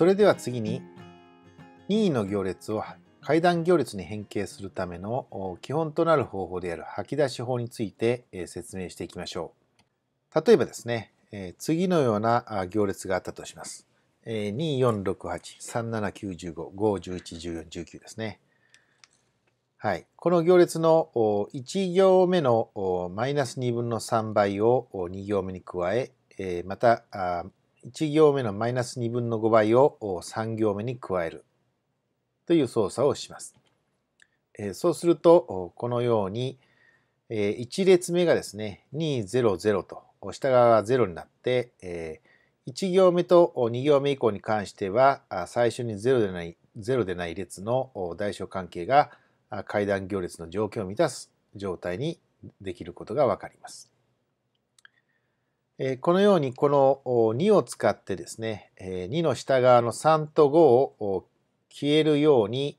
それでは次に任意の行列を階段行列に変形するための基本となる方法である吐き出し法について説明していきましょう。例えばですね、次のような行列があったとします。24683795511419ですね。はい。この行列の1行目のマイナス2分の3倍を2行目に加え、また1行目のマイナス2分の5倍を3行目に加えるという操作をします。そうすると、このように、1列目がですね、200と、下側が0になって、1行目と2行目以降に関しては、最初に0でない、0でない列の代償関係が階段行列の条件を満たす状態にできることがわかります。このようにこの2を使ってですね、2の下側の3と5を消えるように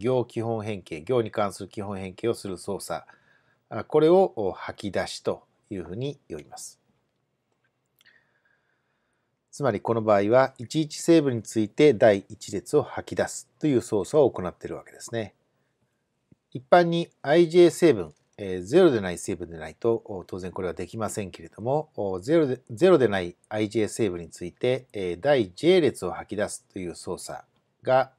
行基本変形、行に関する基本変形をする操作、これを吐き出しというふうに呼びます。つまりこの場合は11成分について第1列を吐き出すという操作を行っているわけですね。一般に ij 成分0でない成分でないと当然これはできませんけれども0ででない IJ 成分について第 J 列を吐き出すという操作が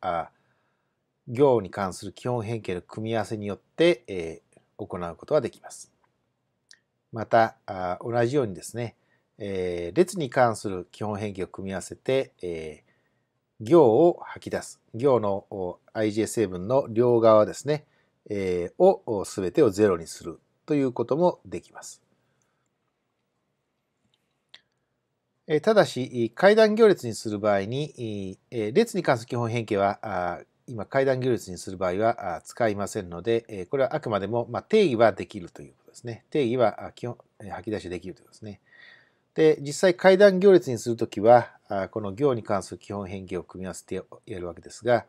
行に関する基本変形の組み合わせによって行うことができます。また同じようにですね列に関する基本変形を組み合わせて行を吐き出す行の IJ 成分の両側ですねえを全てを0にするということもできます。えただし、階段行列にする場合に、え列に関する基本変形は、あ今、階段行列にする場合は使いませんので、えこれはあくまでも、ま定義はできるということですね。定義は基本吐き出しできるということですね。で、実際階段行列にするときは、この行に関する基本変形を組み合わせてやるわけですが、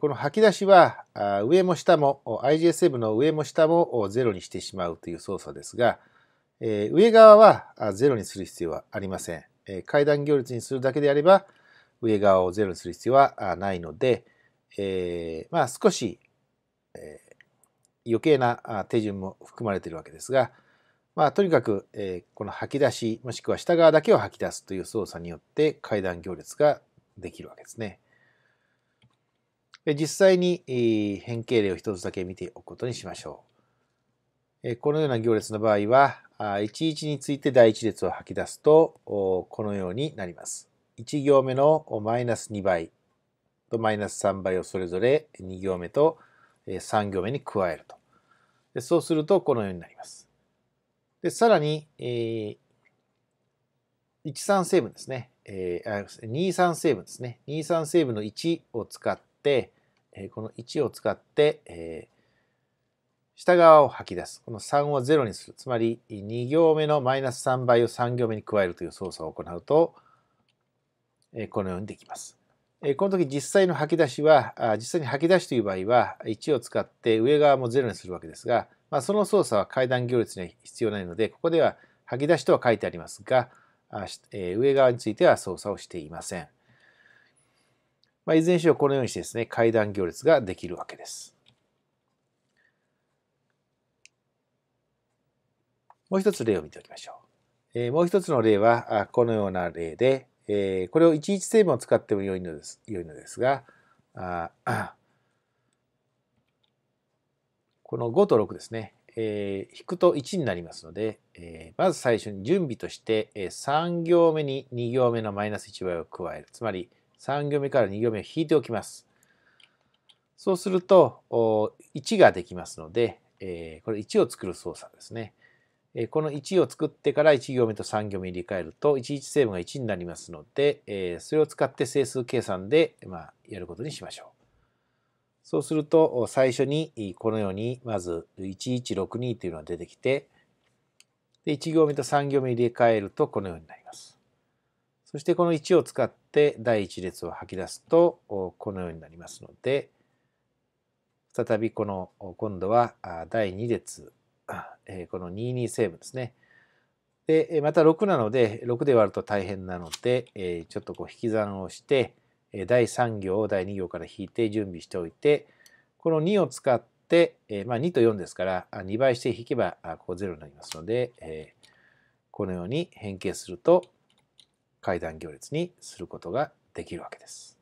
この吐き出しは上も下も IGS7 の上も下も0にしてしまうという操作ですが上側は0にする必要はありません階段行列にするだけであれば上側を0にする必要はないので、えまあ少し、え余計な手順も含まれているわけですが、まあ、とにかく、えこの吐き出しもしくは下側だけを吐き出すという操作によって階段行列ができるわけですね。実際に変形例を一つだけ見ておくことにしましょう。このような行列の場合は、11について第1列を吐き出すと、このようになります。1行目のマイナス2倍とマイナス3倍をそれぞれ2行目と3行目に加えると。そうするとこのようになります。でさらに、え13成分ですね、え23成分ですね。23成分の1を使って、えこの1を使って、え下側を吐き出す。この3を0にする。つまり2行目のマイナス3倍を3行目に加えるという操作を行うと、えこのようにできます。えこの時実際の吐き出しは、あ、実際に吐き出しという場合は1を使って上側も0にするわけですが、まあ、その操作は階段行列には必要ないので、ここでは吐き出しとは書いてありますが、あえ上側については操作をしていません。まあ、いずれにしろこのようにしてですね、階段行列ができるわけです。もう一つ例を見ておきましょう。えー、もう一つの例は、このような例で、えー、これを11成分を使っても良いのです良いのですが、あ この5と6ですね、えー、引くと1になりますので、えー、まず最初に準備として、え3行目に2行目のマイナス1倍を加える。つまり、3行目から2行目を引いておきます。そうすると1ができますので、えこれ1を作る操作ですね。えこの1を作ってから1行目と3行目に入れ替えると11成分が1になりますので、えそれを使って整数計算で、まあ、やることにしましょう。そうすると最初にこのようにまず1162というのが出てきてで1行目と3行目入れ替えるとこのようになります。そしてこの1を使って第1列を吐き出すとこのようになりますので再びこの今度は第2列この22成分ですねでまた6なので6で割ると大変なのでちょっとこう引き算をして第3行を第2行から引いて準備しておいてこの2を使って、まあ、2と4ですから2倍して引けばここ0になりますのでこのように変形すると階段行列にすることができるわけです。